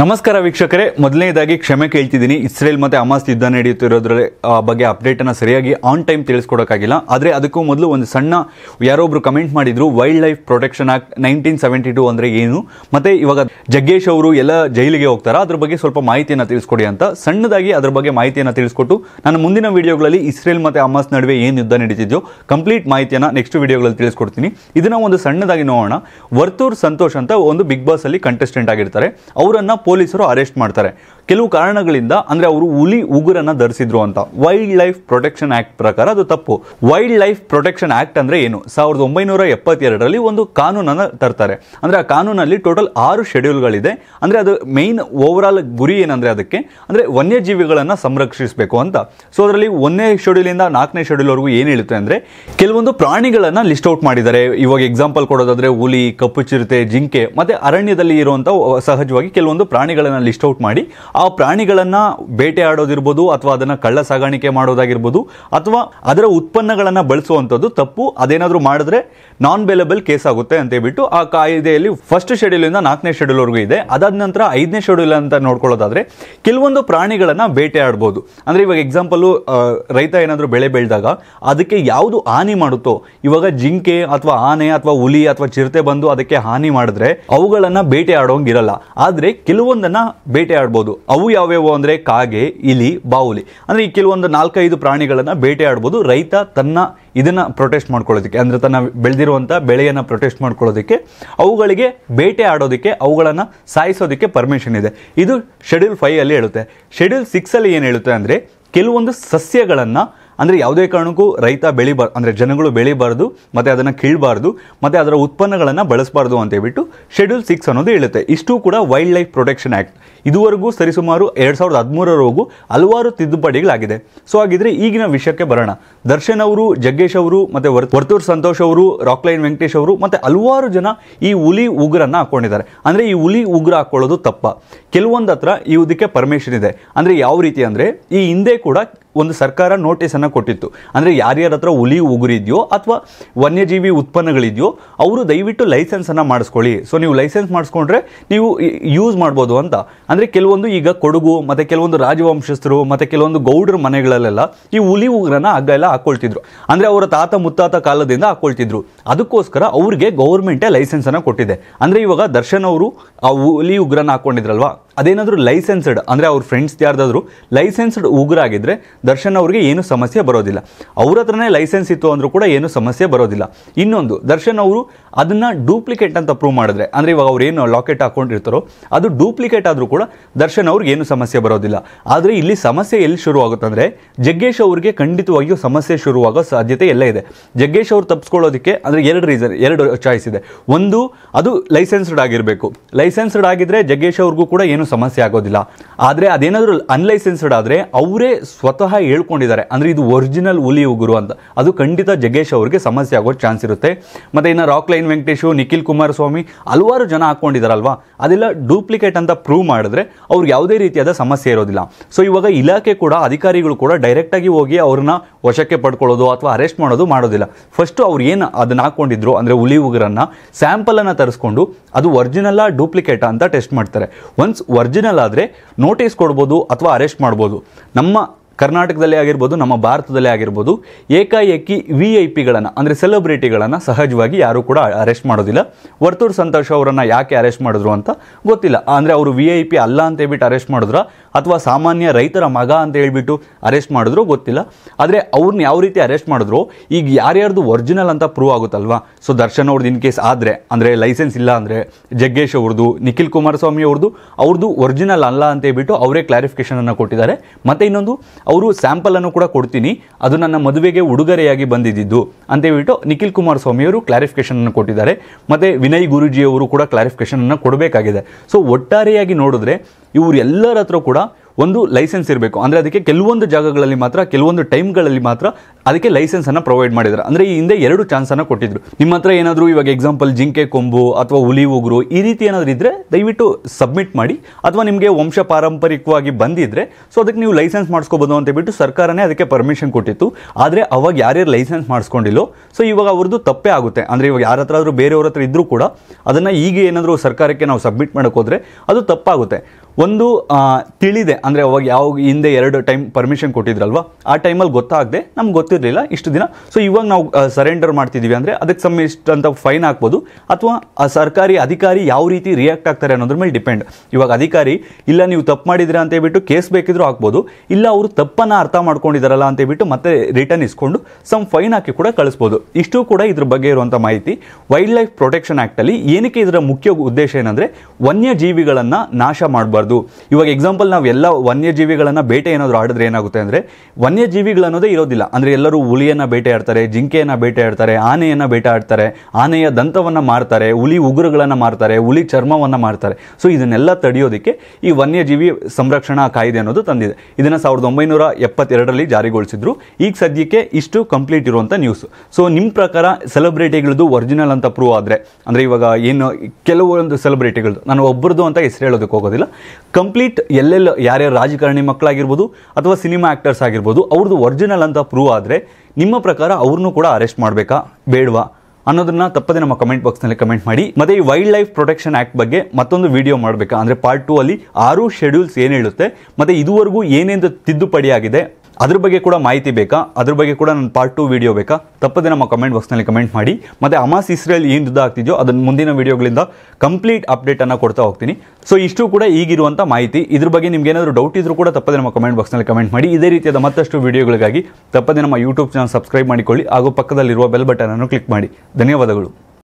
ನಮಸ್ಕಾರ ವೀಕ್ಷಕರೇ ಮೊದಲನೇದಾಗಿ ಕ್ಷಮೆ ಕೇಳ್ತಿದ್ದೀನಿ ಇಸ್ರೇಲ್ ಮತ್ತು ಅಮಾಸ್ ಯುದ್ಧ ನಡೆಯುತ್ತಿರೋದ್ರ ಬಗ್ಗೆ ಅಪ್ಡೇಟನ್ನು ಸರಿಯಾಗಿ ಆನ್ ಟೈಮ್ ತಿಳಿಸ್ಕೊಡೋಕ್ಕಾಗಿಲ್ಲ ಆದರೆ ಅದಕ್ಕೂ ಮೊದಲು ಒಂದು ಸಣ್ಣ ಯಾರೊಬ್ರು ಕಮೆಂಟ್ ಮಾಡಿದ್ರು wildlife protection act nineteen seventy two ಅಂದರೆ ಏನು ಮತ್ತು ಇವಾಗ ಜಗ್ಗೇಶ್ ಅವರು ಎಲ್ಲ ಜೈಲಿಗೆ ಹೋಗ್ತಾರಾ ಅದ್ರ ಬಗ್ಗೆ ಸ್ವಲ್ಪ ಮಾಹಿತಿಯನ್ನು ತಿಳಿಸ್ಕೊಡಿ ಅಂತ ಸಣ್ಣದಾಗಿ ಅದ್ರ ಬಗ್ಗೆ ಮಾಹಿತಿಯನ್ನು ತಿಳಿಸ್ಕೊಟ್ಟು ನಾನು ಮುಂದಿನ ವಿಡಿಯೋಗಳಲ್ಲಿ ಇಸ್ರೇಲ್ ಮತ್ತು ಅಮಾಸ್ ನಡುವೆ ಏನು ಯುದ್ಧ ನಡೀತಿದ್ಯೋ ಕಂಪ್ಲೀಟ್ ಮಾಹಿತಿಯನ್ನು ನೆಕ್ಸ್ಟ್ ವಿಡಿಯೋಗಳಲ್ಲಿ ತಿಳಿಸ್ಕೊಡ್ತೀನಿ ಇದನ್ನು ಒಂದು ಸಣ್ಣದಾಗಿ ನೋಡೋಣ ವರ್ತೂರ್ ಸಂತೋಷ್ ಅಂತ ಒಂದು ಬಿಗ್ ಬಾಸಲ್ಲಿ ಕಂಟೆಸ್ಟೆಂಟ್ ಆಗಿರ್ತಾರೆ ಅವರನ್ನು ಪೊಲೀಸರು ಅರೆಸ್ಟ್ ಮಾಡ್ತಾರೆ ಕೆಲವು ಕಾರಣಗಳಿಂದ ಅಂದರೆ ಅವರು ಹುಲಿ ಉಗುರನ್ನು ಧರಿಸಿದ್ರು ಅಂತ ವೈಲ್ಡ್ ಲೈಫ್ ಪ್ರೊಟೆಕ್ಷನ್ ಆಕ್ಟ್ ಪ್ರಕಾರ ಅದು ತಪ್ಪು ವೈಲ್ಡ್ ಲೈಫ್ ಪ್ರೊಟೆಕ್ಷನ್ ಆಕ್ಟ್ ಅಂದರೆ ಏನು ಸಾವಿರದ ಒಂಬೈನೂರ ಎಪ್ಪತ್ತೆರಡರಲ್ಲಿ ಒಂದು ಕಾನೂನನ್ನು ತರ್ತಾರೆ ಅಂದರೆ ಆ ಕಾನೂನಲ್ಲಿ ಟೋಟಲ್ ಆರು ಶೆಡ್ಯೂಲ್ಗಳಿದೆ ಅಂದರೆ ಅದು ಮೇಯ್ನ್ ಓವರ್ ಆಲ್ ಗುರಿ ಏನಂದರೆ ಅದಕ್ಕೆ ಅಂದರೆ ವನ್ಯಜೀವಿಗಳನ್ನು ಸಂರಕ್ಷಿಸಬೇಕು ಅಂತ ಸೊ ಅದರಲ್ಲಿ ಒಂದನೇ ಶೆಡ್ಯೂಲಿಂದ ನಾಲ್ಕನೇ ಶೆಡ್ಯೂಲ್ವರೆಗೂ ಏನು ಹೇಳುತ್ತೆ ಅಂದರೆ ಕೆಲವೊಂದು ಪ್ರಾಣಿಗಳನ್ನು ಲಿಸ್ಟ್ ಔಟ್ ಮಾಡಿದ್ದಾರೆ ಇವಾಗ ಎಕ್ಸಾಂಪಲ್ ಕೊಡೋದಾದರೆ ಹುಲಿ ಕಪ್ಪು ಚಿರತೆ ಜಿಂಕೆ ಮತ್ತು ಅರಣ್ಯದಲ್ಲಿ ಇರುವಂಥ ಸಹಜವಾಗಿ ಕೆಲವೊಂದು ಪ್ರಾಣಿಗಳನ್ನು ಲಿಸ್ಟ್ ಔಟ್ ಮಾಡಿ ಆ ಪ್ರಾಣಿಗಳನ್ನು ಬೇಟೆ ಆಡೋದಿರ್ಬೋದು ಅಥವಾ ಅದನ್ನು ಕಳ್ಳ ಸಾಗಾಣಿಕೆ ಮಾಡೋದಾಗಿರ್ಬೋದು ಅಥವಾ ಅದರ ಉತ್ಪನ್ನಗಳನ್ನು ಬಳಸುವಂಥದ್ದು ತಪ್ಪು ಅದೇನಾದರೂ ಮಾಡಿದ್ರೆ ನಾನ್ ಬೇಲೆಬಲ್ ಕೇಸ್ ಆಗುತ್ತೆ ಅಂತ ಹೇಳ್ಬಿಟ್ಟು ಆ ಕಾಯ್ದೆಯಲ್ಲಿ ಫಸ್ಟ್ ಶೆಡ್ಯೂಲಿಂದ ನಾಲ್ಕನೇ ಶೆಡ್ಯೂಲ್ವರೆಗೂ ಇದೆ ಅದಾದ ನಂತರ ಐದನೇ ಶೆಡ್ಯೂಲ್ ಅಂತ ನೋಡ್ಕೊಳ್ಳೋದಾದರೆ ಕೆಲವೊಂದು ಪ್ರಾಣಿಗಳನ್ನು ಬೇಟೆ ಆಡ್ಬೋದು ಅಂದರೆ ಇವಾಗ ಎಕ್ಸಾಂಪಲು ರೈತ ಏನಾದರೂ ಬೆಳೆ ಬೆಳೆದಾಗ ಅದಕ್ಕೆ ಯಾವುದು ಹಾನಿ ಮಾಡುತ್ತೋ ಇವಾಗ ಜಿಂಕೆ ಅಥವಾ ಆನೆ ಅಥವಾ ಹುಲಿ ಅಥವಾ ಚಿರತೆ ಬಂದು ಅದಕ್ಕೆ ಹಾನಿ ಮಾಡಿದ್ರೆ ಅವುಗಳನ್ನು ಬೇಟೆ ಆಡೋಂಗಿರಲ್ಲ ಆದರೆ ಕೆಲವು ಕೆಲವೊಂದನ್ನು ಬೇಟೆಯಾಡ್ಬೋದು ಅವು ಯಾವ್ಯಾವು ಅಂದರೆ ಕಾಗೆ ಇಲಿ ಬಾವುಲಿ ಅಂದರೆ ಈ ಕೆಲವೊಂದು ನಾಲ್ಕೈದು ಪ್ರಾಣಿಗಳನ್ನು ಬೇಟೆಯಾಡ್ಬೋದು ರೈತ ತನ್ನ ಇದನ್ನು ಪ್ರೊಟೆಸ್ಟ್ ಮಾಡ್ಕೊಳ್ಳೋದಕ್ಕೆ ಅಂದರೆ ತನ್ನ ಬೆಳೆದಿರುವಂಥ ಬೆಳೆಯನ್ನು ಪ್ರೊಟೆಸ್ಟ್ ಮಾಡ್ಕೊಳ್ಳೋದಕ್ಕೆ ಅವುಗಳಿಗೆ ಬೇಟೆ ಆಡೋದಕ್ಕೆ ಅವುಗಳನ್ನು ಸಾಯಿಸೋದಕ್ಕೆ ಪರ್ಮಿಷನ್ ಇದೆ ಇದು ಶೆಡ್ಯೂಲ್ ಫೈವಲ್ಲಿ ಅಲ್ಲಿ ಹೇಳುತ್ತೆ ಶೆಡ್ಯೂಲ್ ಸಿಕ್ಸಲ್ಲಿ ಏನು ಹೇಳುತ್ತೆ ಅಂದರೆ ಕೆಲವೊಂದು ಸಸ್ಯಗಳನ್ನು ಅಂದರೆ ಯಾವುದೇ ಕಾರಣಕ್ಕೂ ರೈತ ಬೆಳಿಬಾರ್ದು ಅಂದರೆ ಜನಗಳು ಬೆಳಿಬಾರ್ದು ಮತ್ತು ಅದನ್ನು ಕೀಳಬಾರ್ದು ಮತ್ತು ಅದರ ಉತ್ಪನ್ನಗಳನ್ನು ಬಳಸಬಾರ್ದು ಅಂತ ಹೇಳ್ಬಿಟ್ಟು ಶೆಡ್ಯೂಲ್ ಸಿಕ್ಸ್ ಅನ್ನೋದು ಹೇಳುತ್ತೆ ಇಷ್ಟು ಕೂಡ ವೈಲ್ಡ್ ಲೈಫ್ ಪ್ರೊಟೆಕ್ಷನ್ ಆ್ಯಕ್ಟ್ ಇದುವರೆಗೂ ಸರಿಸುಮಾರು ಎರಡು ಸಾವಿರದ ಹದಿಮೂರರವರೆಗೂ ಹಲವಾರು ತಿದ್ದುಪಡಿಗಳಾಗಿದೆ ಸೊ ಹಾಗಿದ್ರೆ ಈಗಿನ ವಿಷಯಕ್ಕೆ ಬರೋಣ ದರ್ಶನ್ ಅವರು ಜಗ್ಗೇಶ್ ಅವರು ಮತ್ತು ವರ್ತೂರ್ ಸಂತೋಷ್ ಅವರು ರಾಕ್ಲೈನ್ ವೆಂಕಟೇಶ್ ಅವರು ಮತ್ತು ಹಲವಾರು ಜನ ಈ ಹುಲಿ ಉಗ್ರನ್ನ ಹಾಕೊಂಡಿದ್ದಾರೆ ಅಂದರೆ ಈ ಹುಲಿ ಉಗ್ರ ಹಾಕೊಳ್ಳೋದು ತಪ್ಪ ಕೆಲವೊಂದು ಹತ್ರ ಇದಕ್ಕೆ ಪರ್ಮಿಷನ್ ಇದೆ ಅಂದರೆ ಯಾವ ರೀತಿ ಅಂದರೆ ಈ ಹಿಂದೆ ಕೂಡ ಒಂದು ಸರ್ಕಾರ ನೋಟಿಸನ್ನು ಕೊಟ್ಟಿತ್ತು ಅಂದರೆ ಯಾರ್ಯಾರ ಹತ್ರ ಹುಲಿ ಉಗುರಿದೆಯೋ ಅಥವಾ ವನ್ಯಜೀವಿ ಉತ್ಪನ್ನಗಳಿದೆಯೋ ಅವರು ದಯವಿಟ್ಟು ಲೈಸೆನ್ಸನ್ನು ಮಾಡಿಸ್ಕೊಳ್ಳಿ ಸೊ ನೀವು ಲೈಸೆನ್ಸ್ ಮಾಡಿಸ್ಕೊಂಡ್ರೆ ನೀವು ಯೂಸ್ ಮಾಡ್ಬೋದು ಅಂತ ಅಂದರೆ ಕೆಲವೊಂದು ಈಗ ಕೊಡಗು ಮತ್ತು ಕೆಲವೊಂದು ರಾಜವಂಶಸ್ಥರು ಮತ್ತು ಕೆಲವೊಂದು ಗೌಡ್ರ ಮನೆಗಳಲ್ಲೆಲ್ಲ ಈ ಹುಲಿ ಉಗ್ರನ ಹಗ್ಗ ಎಲ್ಲ ಹಾಕ್ಕೊಳ್ತಿದ್ರು ಅಂದರೆ ಅವರ ತಾತ ಮುತ್ತಾತ ಕಾಲದಿಂದ ಹಾಕ್ಕೊಳ್ತಿದ್ರು ಅದಕ್ಕೋಸ್ಕರ ಅವ್ರಿಗೆ ಗೌರ್ಮೆಂಟೇ ಲೈಸೆನ್ಸನ್ನು ಕೊಟ್ಟಿದೆ ಅಂದರೆ ಇವಾಗ ದರ್ಶನ್ ಅವರು ಆ ಹುಲಿ ಉಗ್ರನ ಹಾಕ್ಕೊಂಡಿದ್ರಲ್ವಾ ಅದೇನಾದರೂ ಲೈಸೆನ್ಸ್ಡ್ ಅಂದರೆ ಅವ್ರ ಫ್ರೆಂಡ್ಸ್ ಯಾರ್ದಾದ್ರೂ ಲೈಸೆನ್ಸ್ಡ್ ಉಗ್ರಾಗಿದ್ದರೆ ದರ್ಶನ್ ಅವರಿಗೆ ಏನು ಸಮಸ್ಯೆ ಬರೋದಿಲ್ಲ ಅವ್ರ ಹತ್ರನೇ ಲೈಸೆನ್ಸ್ ಇತ್ತು ಅಂದರೂ ಕೂಡ ಏನು ಸಮಸ್ಯೆ ಬರೋದಿಲ್ಲ ಇನ್ನೊಂದು ದರ್ಶನ್ ಅವರು ಅದನ್ನು ಡೂಪ್ಲಿಕೇಟ್ ಅಂತ ಪ್ರೂವ್ ಮಾಡಿದ್ರೆ ಅಂದರೆ ಇವಾಗ ಅವ್ರು ಏನು ಲಾಕೆಟ್ ಹಾಕೊಂಡಿರ್ತಾರೋ ಅದು ಡೂಪ್ಲಿಕೇಟ್ ಆದರೂ ಕೂಡ ದರ್ಶನ್ ಅವ್ರಿಗೆ ಏನು ಸಮಸ್ಯೆ ಬರೋದಿಲ್ಲ ಆದರೆ ಇಲ್ಲಿ ಸಮಸ್ಯೆ ಎಲ್ಲಿ ಶುರುವಾಗುತ್ತಂದರೆ ಜಗ್ಗೇಶ್ ಅವರಿಗೆ ಖಂಡಿತವಾಗಿಯೂ ಸಮಸ್ಯೆ ಶುರುವಾಗೋ ಸಾಧ್ಯತೆ ಎಲ್ಲ ಇದೆ ಜಗ್ಗೇಶ್ ಅವರು ತಪ್ಪಿಸ್ಕೊಳ್ಳೋದಕ್ಕೆ ಅಂದರೆ ಎರಡು ರೀಸನ್ ಎರಡು ಚಾಯ್ಸ್ ಇದೆ ಒಂದು ಅದು ಲೈಸೆನ್ಸ್ಡ್ ಆಗಿರಬೇಕು ಲೈಸೆನ್ಸ್ಡ್ ಆಗಿದ್ದರೆ ಜಗ್ಗೇಶ್ ಅವ್ರಿಗೂ ಕೂಡ ಏನು ಏನು ಸಮಸ್ಯೆ ಆಗೋದಿಲ್ಲ ಆದ್ರೆ ಅದೇನಾದರೂ ಅನ್ಲೈಸೆನ್ಸ್ಡ್ ಆದ್ರೆ ಅವರೇ ಸ್ವತಃ ಹೇಳ್ಕೊಂಡಿದ್ದಾರೆ ಅಂದರೆ ಇದು ಒರಿಜಿನಲ್ ಹುಲಿ ಉಗುರು ಅಂತ ಅದು ಖಂಡಿತ ಜಗೇಶ್ ಅವರಿಗೆ ಸಮಸ್ಯೆ ಆಗೋ ಚಾನ್ಸ್ ಇರುತ್ತೆ ಮತ್ತೆ ಇನ್ನ ರಾಕ್ ಲೈನ್ ವೆಂಕಟೇಶು ನಿಖಿಲ್ ಸ್ವಾಮಿ ಹಲವಾರು ಜನ ಹಾಕ್ಕೊಂಡಿದ್ದಾರಲ್ವಾ ಅದೆಲ್ಲ ಡೂಪ್ಲಿಕೇಟ್ ಅಂತ ಪ್ರೂವ್ ಮಾಡಿದ್ರೆ ಅವ್ರಿಗೆ ಯಾವುದೇ ರೀತಿಯಾದ ಸಮಸ್ಯೆ ಇರೋದಿಲ್ಲ ಸೊ ಇವಾಗ ಇಲಾಖೆ ಕೂಡ ಅಧಿಕಾರಿಗಳು ಕೂಡ ಡೈರೆಕ್ಟಾಗಿ ಹೋಗಿ ಅವ್ರನ್ನ ವಶಕ್ಕೆ ಪಡ್ಕೊಳ್ಳೋದು ಅಥವಾ ಅರೆಸ್ಟ್ ಮಾಡೋದು ಮಾಡೋದಿಲ್ಲ ಫಸ್ಟು ಅವ್ರು ಏನು ಅದನ್ನ ಹಾಕ್ಕೊಂಡಿದ್ರು ಅಂದರೆ ಹುಲಿ ಸ್ಯಾಂಪಲ್ ಸ್ಯಾಂಪಲನ್ನು ತರಿಸ್ಕೊಂಡು ಅದು ಒರಿಜಿನಲ್ಲ ಡೂಪ್ಲಿಕೇಟ್ ಅಂತ ಟೆಸ್ಟ್ ಮಾಡ್ತಾರೆ ಒನ್ಸ್ ಒರಿಜಿನಲ್ ಆದರೆ ನೋಟಿಸ್ ಕೊಡ್ಬೋದು ಅಥವಾ ಅರೆಸ್ಟ್ ಮಾಡ್ಬೋದು ನಮ್ಮ ಕರ್ನಾಟಕದಲ್ಲೇ ಆಗಿರ್ಬೋದು ನಮ್ಮ ಭಾರತದಲ್ಲೇ ಆಗಿರ್ಬೋದು ಏಕಾಏಕಿ ವಿ ಐ ಪಿಗಳನ್ನು ಅಂದರೆ ಸೆಲೆಬ್ರಿಟಿಗಳನ್ನು ಸಹಜವಾಗಿ ಯಾರೂ ಕೂಡ ಅರೆಸ್ಟ್ ಮಾಡೋದಿಲ್ಲ ವರ್ತೂರ್ ಸಂತೋಷ್ ಅವರನ್ನು ಯಾಕೆ ಅರೆಸ್ಟ್ ಮಾಡಿದ್ರು ಅಂತ ಗೊತ್ತಿಲ್ಲ ಅಂದರೆ ಅವರು ವಿ ಐ ಪಿ ಅಲ್ಲ ಅಂತ ಹೇಳ್ಬಿಟ್ಟು ಅರೆಸ್ಟ್ ಮಾಡಿದ್ರ ಅಥವಾ ಸಾಮಾನ್ಯ ರೈತರ ಮಗ ಅಂತ ಹೇಳಿಬಿಟ್ಟು ಅರೆಸ್ಟ್ ಮಾಡಿದ್ರು ಗೊತ್ತಿಲ್ಲ ಆದರೆ ಅವ್ರನ್ನ ಯಾವ ರೀತಿ ಅರೆಸ್ಟ್ ಮಾಡಿದ್ರು ಈಗ ಯಾರ್ಯಾರ್ದು ಒರಿಜಿನಲ್ ಅಂತ ಪ್ರೂವ್ ಆಗುತ್ತಲ್ವಾ ಸೊ ದರ್ಶನ್ ಅವ್ರದ್ದು ಇನ್ ಕೇಸ್ ಆದರೆ ಅಂದರೆ ಲೈಸೆನ್ಸ್ ಇಲ್ಲ ಅಂದರೆ ಜಗ್ಗೇಶ್ ಅವ್ರದ್ದು ನಿಖಿಲ್ ಕುಮಾರಸ್ವಾಮಿ ಅವ್ರದ್ದು ಅವ್ರದ್ದು ಒರಿಜಿನಲ್ ಅಲ್ಲ ಅಂತ ಹೇಳ್ಬಿಟ್ಟು ಅವರೇ ಅನ್ನು ಕೊಟ್ಟಿದ್ದಾರೆ ಮತ್ತು ಇನ್ನೊಂದು ಅವರು ಸ್ಯಾಂಪಲನ್ನು ಕೂಡ ಕೊಡ್ತೀನಿ ಅದು ನನ್ನ ಮದುವೆಗೆ ಉಡುಗೊರೆಯಾಗಿ ಬಂದಿದ್ದು ಅಂತೇಳ್ಬಿಟ್ಟು ನಿಖಿಲ್ ಕುಮಾರಸ್ವಾಮಿಯವರು ಅನ್ನು ಕೊಟ್ಟಿದ್ದಾರೆ ಮತ್ತೆ ವಿನಯ್ ಗುರೂಜಿಯವರು ಕೂಡ ಕ್ಲಾರಿಫಿಕೇಶನ್ ಅನ್ನು ಕೊಡಬೇಕಾಗಿದೆ ಸೊ ಒಟ್ಟಾರೆಯಾಗಿ ನೋಡಿದ್ರೆ ಇವರು ಎಲ್ಲರ ಹತ್ರ ಕೂಡ ಒಂದು ಲೈಸೆನ್ಸ್ ಇರಬೇಕು ಅಂದರೆ ಅದಕ್ಕೆ ಕೆಲವೊಂದು ಜಾಗಗಳಲ್ಲಿ ಮಾತ್ರ ಕೆಲವೊಂದು ಟೈಮ್ಗಳಲ್ಲಿ ಮಾತ್ರ ಅದಕ್ಕೆ ಲೈಸೆನ್ಸನ್ನು ಪ್ರೊವೈಡ್ ಮಾಡಿದ್ರು ಅಂದರೆ ಈ ಹಿಂದೆ ಎರಡು ಚಾನ್ಸನ್ನು ಕೊಟ್ಟಿದ್ರು ನಿಮ್ಮ ಹತ್ರ ಏನಾದರೂ ಇವಾಗ ಎಕ್ಸಾಂಪಲ್ ಜಿಂಕೆ ಕೊಂಬು ಅಥವಾ ಹುಲಿ ಉಗುರು ಈ ರೀತಿ ಏನಾದರೂ ಇದ್ದರೆ ದಯವಿಟ್ಟು ಸಬ್ಮಿಟ್ ಮಾಡಿ ಅಥವಾ ನಿಮಗೆ ವಂಶ ಪಾರಂಪರಿಕವಾಗಿ ಬಂದಿದ್ದರೆ ಸೊ ಅದಕ್ಕೆ ನೀವು ಲೈಸೆನ್ಸ್ ಮಾಡಿಸ್ಕೋಬೋದು ಅಂತ ಬಿಟ್ಟು ಸರ್ಕಾರನೇ ಅದಕ್ಕೆ ಪರ್ಮಿಷನ್ ಕೊಟ್ಟಿತ್ತು ಆದರೆ ಅವಾಗ ಯಾರ್ಯಾರು ಲೈಸೆನ್ಸ್ ಮಾಡಿಸ್ಕೊಂಡಿಲ್ಲೋ ಸೊ ಇವಾಗ ಅವ್ರದ್ದು ತಪ್ಪೇ ಆಗುತ್ತೆ ಅಂದರೆ ಇವಾಗ ಯಾರ ಹತ್ರ ಆದರೂ ಬೇರೆಯವ್ರ ಹತ್ರ ಇದ್ದರೂ ಕೂಡ ಅದನ್ನು ಈಗ ಏನಾದರೂ ಸರ್ಕಾರಕ್ಕೆ ನಾವು ಸಬ್ಮಿಟ್ ಮಾಡೋಕ್ಕೋದ್ರೆ ಅದು ತಪ್ಪಾಗುತ್ತೆ ಒಂದು ತಿಳಿದೆ ಅಂದರೆ ಅವಾಗ ಯಾವ ಹಿಂದೆ ಎರಡು ಟೈಮ್ ಪರ್ಮಿಷನ್ ಕೊಟ್ಟಿದ್ರಲ್ವಾ ಆ ಟೈಮಲ್ಲಿ ಗೊತ್ತಾಗದೆ ನಮ್ಗೆ ಗೊತ್ತಿಲ್ಲ ಗೊತ್ತಿರಲಿಲ್ಲ ಇಷ್ಟು ದಿನ ಸೊ ಇವಾಗ ನಾವು ಸರೆಂಡರ್ ಮಾಡ್ತಿದ್ದೀವಿ ಅಂದರೆ ಅದಕ್ಕೆ ಸಮ ಇಷ್ಟಂತ ಫೈನ್ ಹಾಕ್ಬೋದು ಅಥವಾ ಆ ಸರ್ಕಾರಿ ಅಧಿಕಾರಿ ಯಾವ ರೀತಿ ರಿಯಾಕ್ಟ್ ಆಗ್ತಾರೆ ಅನ್ನೋದ್ರ ಮೇಲೆ ಡಿಪೆಂಡ್ ಇವಾಗ ಅಧಿಕಾರಿ ಇಲ್ಲ ನೀವು ತಪ್ಪು ಮಾಡಿದ್ರೆ ಅಂತ ಹೇಳ್ಬಿಟ್ಟು ಕೇಸ್ ಬೇಕಿದ್ರೂ ಹಾಕ್ಬೋದು ಇಲ್ಲ ಅವರು ತಪ್ಪನ್ನು ಅರ್ಥ ಮಾಡ್ಕೊಂಡಿದ್ದಾರಲ್ಲ ಅಂತ ಹೇಳ್ಬಿಟ್ಟು ಮತ್ತೆ ರಿಟರ್ನ್ ಇಸ್ಕೊಂಡು ಸಮ್ ಫೈನ್ ಹಾಕಿ ಕೂಡ ಕಳಿಸ್ಬೋದು ಇಷ್ಟು ಕೂಡ ಇದ್ರ ಬಗ್ಗೆ ಇರುವಂಥ ಮಾಹಿತಿ ವೈಲ್ಡ್ ಲೈಫ್ ಪ್ರೊಟೆಕ್ಷನ್ ಆ್ಯಕ್ಟಲ್ಲಿ ಏನಕ್ಕೆ ಇದರ ಮುಖ್ಯ ಉದ್ದೇಶ ಏನಂದರೆ ವನ್ಯಜೀವಿಗಳನ್ನು ನಾಶ ಮಾಡಬಾರ್ದು ಇವಾಗ ಎಕ್ಸಾಂಪಲ್ ನಾವು ಎಲ್ಲ ವನ್ಯಜೀವಿಗಳನ್ನು ಬೇಟೆ ಏನಾದರೂ ಆಡಿದ್ರೆ ಏನಾಗುತ್ತೆ ಅಂದರೆ ವನ್ಯಜೀವಿಗಳನ್ನೋದೇ ಇರೋದಿಲ್ಲ ಅಂದರೆ ಎಲ್ಲರೂ ಹುಲಿಯನ್ನು ಬೇಟೆಯಾಡ್ತಾರೆ ಜಿಂಕೆಯನ್ನು ಬೇಟೆಯಾಡ್ತಾರೆ ಆನೆಯನ್ನು ಬೇಟೆಯಾಡ್ತಾರೆ ಆನೆಯ ದಂತವನ್ನು ಮಾರ್ತಾರೆ ಹುಲಿ ಉಗುರುಗಳನ್ನು ಮಾರ್ತಾರೆ ಹುಲಿ ಚರ್ಮವನ್ನು ಮಾರ್ತಾರೆ ಸೊ ಇದನ್ನೆಲ್ಲ ತಡೆಯೋದಕ್ಕೆ ಈ ವನ್ಯಜೀವಿ ಸಂರಕ್ಷಣಾ ಕಾಯ್ದೆ ಅನ್ನೋದು ತಂದಿದೆ ಇದನ್ನು ಸಾವಿರದ ಒಂಬೈನೂರ ಎಪ್ಪತ್ತೆರಡರಲ್ಲಿ ಜಾರಿಗೊಳಿಸಿದ್ರು ಈಗ ಸದ್ಯಕ್ಕೆ ಇಷ್ಟು ಕಂಪ್ಲೀಟ್ ಇರುವಂಥ ನ್ಯೂಸ್ ಸೊ ನಿಮ್ಮ ಪ್ರಕಾರ ಸೆಲೆಬ್ರಿಟಿಗಳದ್ದು ಒರಿಜಿನಲ್ ಅಂತ ಪ್ರೂವ್ ಆದರೆ ಅಂದರೆ ಇವಾಗ ಏನು ಕೆಲವೊಂದು ಸೆಲೆಬ್ರಿಟಿಗಳದ್ದು ನಾನು ಒಬ್ಬರದ್ದು ಅಂತ ಹೆಸರು ಹೇಳೋದಕ್ಕೆ ಹೋಗೋದಿಲ್ಲ ಕಂಪ್ಲೀಟ್ ಎಲ್ಲೆಲ್ಲ ಯಾರ್ಯಾರು ರಾಜಕಾರಣಿ ಮಕ್ಕಳಾಗಿರ್ಬೋದು ಅಥವಾ ಸಿನಿಮಾ ಆ್ಯಕ್ಟರ್ಸ್ ಆಗಿರ್ಬೋದು ಅವ್ರದ್ದು ಒರಿಜಿನಲ್ ಅಂತ ಪ್ರೂವ್ ಆದರೆ ನಿಮ್ಮ ಪ್ರಕಾರ ಅವ್ರನ್ನು ಕೂಡ ಅರೆಸ್ಟ್ ಮಾಡಬೇಕಾ ಬೇಡವಾ ಅನ್ನೋದನ್ನ ತಪ್ಪದೆ ನಮ್ಮ ಕಮೆಂಟ್ ನಲ್ಲಿ ಕಮೆಂಟ್ ಮಾಡಿ ಮತ್ತೆ ಈ ವೈಲ್ಡ್ ಲೈಫ್ ಪ್ರೊಟೆಕ್ಷನ್ ಆಕ್ಟ್ ಬಗ್ಗೆ ಮತ್ತೊಂದು ವಿಡಿಯೋ ಮಾಡಬೇಕಾ ಅಂದ್ರೆ ಪಾರ್ಟ್ ಟೂ ಅಲ್ಲಿ ಆರು ಶೆಡ್ಯೂಲ್ಸ್ ಏನು ಹೇಳುತ್ತೆ ಮತ್ತೆ ಇದುವರೆಗೂ ಏನೇನು ತಿದ್ದುಪಡಿ ಆಗಿದೆ ಅದ್ರ ಬಗ್ಗೆ ಕೂಡ ಮಾಹಿತಿ ಬೇಕಾ ಅದ್ರ ಬಗ್ಗೆ ಕೂಡ ನನ್ನ ಪಾರ್ಟ್ ಟು ವೀಡಿಯೋ ಬೇಕಾ ತಪ್ಪದೆ ನಮ್ಮ ಕಮೆಂಟ್ ಬಾಕ್ಸ್ನಲ್ಲಿ ಕಮೆಂಟ್ ಮಾಡಿ ಮತ್ತೆ ಅಮಾಸ್ ಇಸ್ರೇಲ್ ಏನು ಯುದ್ಧ ಆಗ್ತಿದೆಯೋ ಅದನ್ನು ಮುಂದಿನ ವೀಡಿಯೋಗಳಿಂದ ಕಂಪ್ಲೀಟ್ ಅಪ್ಡೇಟನ್ನು ಕೊಡ್ತಾ ಹೋಗ್ತೀನಿ ಸೊ ಇಷ್ಟು ಕೂಡ ಈಗಿರುವಂಥ ಮಾಹಿತಿ ಇದ್ರ ಬಗ್ಗೆ ನಿಮ್ಗೆ ಏನಾದರೂ ಡೌಟ್ ಇದ್ರೂ ಕೂಡ ತಪ್ಪದೆ ನಮ್ಮ ಕಮೆಂಟ್ ಬಾಕ್ಸ್ನಲ್ಲಿ ಕಮೆಂಟ್ ಮಾಡಿ ಇದೇ ರೀತಿಯಾದ ಮತ್ತಷ್ಟು ವಿಡಿಯೋಗಳಿಗಾಗಿ ತಪ್ಪದೆ ನಮ್ಮ ಯೂಟ್ಯೂಬ್ ಚಾನಲ್ ಸಬ್ಸ್ಕ್ರೈಬ್ ಮಾಡಿಕೊಳ್ಳಿ ಹಾಗೂ ಪಕ್ಕದಲ್ಲಿರುವ ಬೆಲ್ ಅನ್ನು ಕ್ಲಿಕ್ ಮಾಡಿ ಧನ್ಯವಾದಗಳು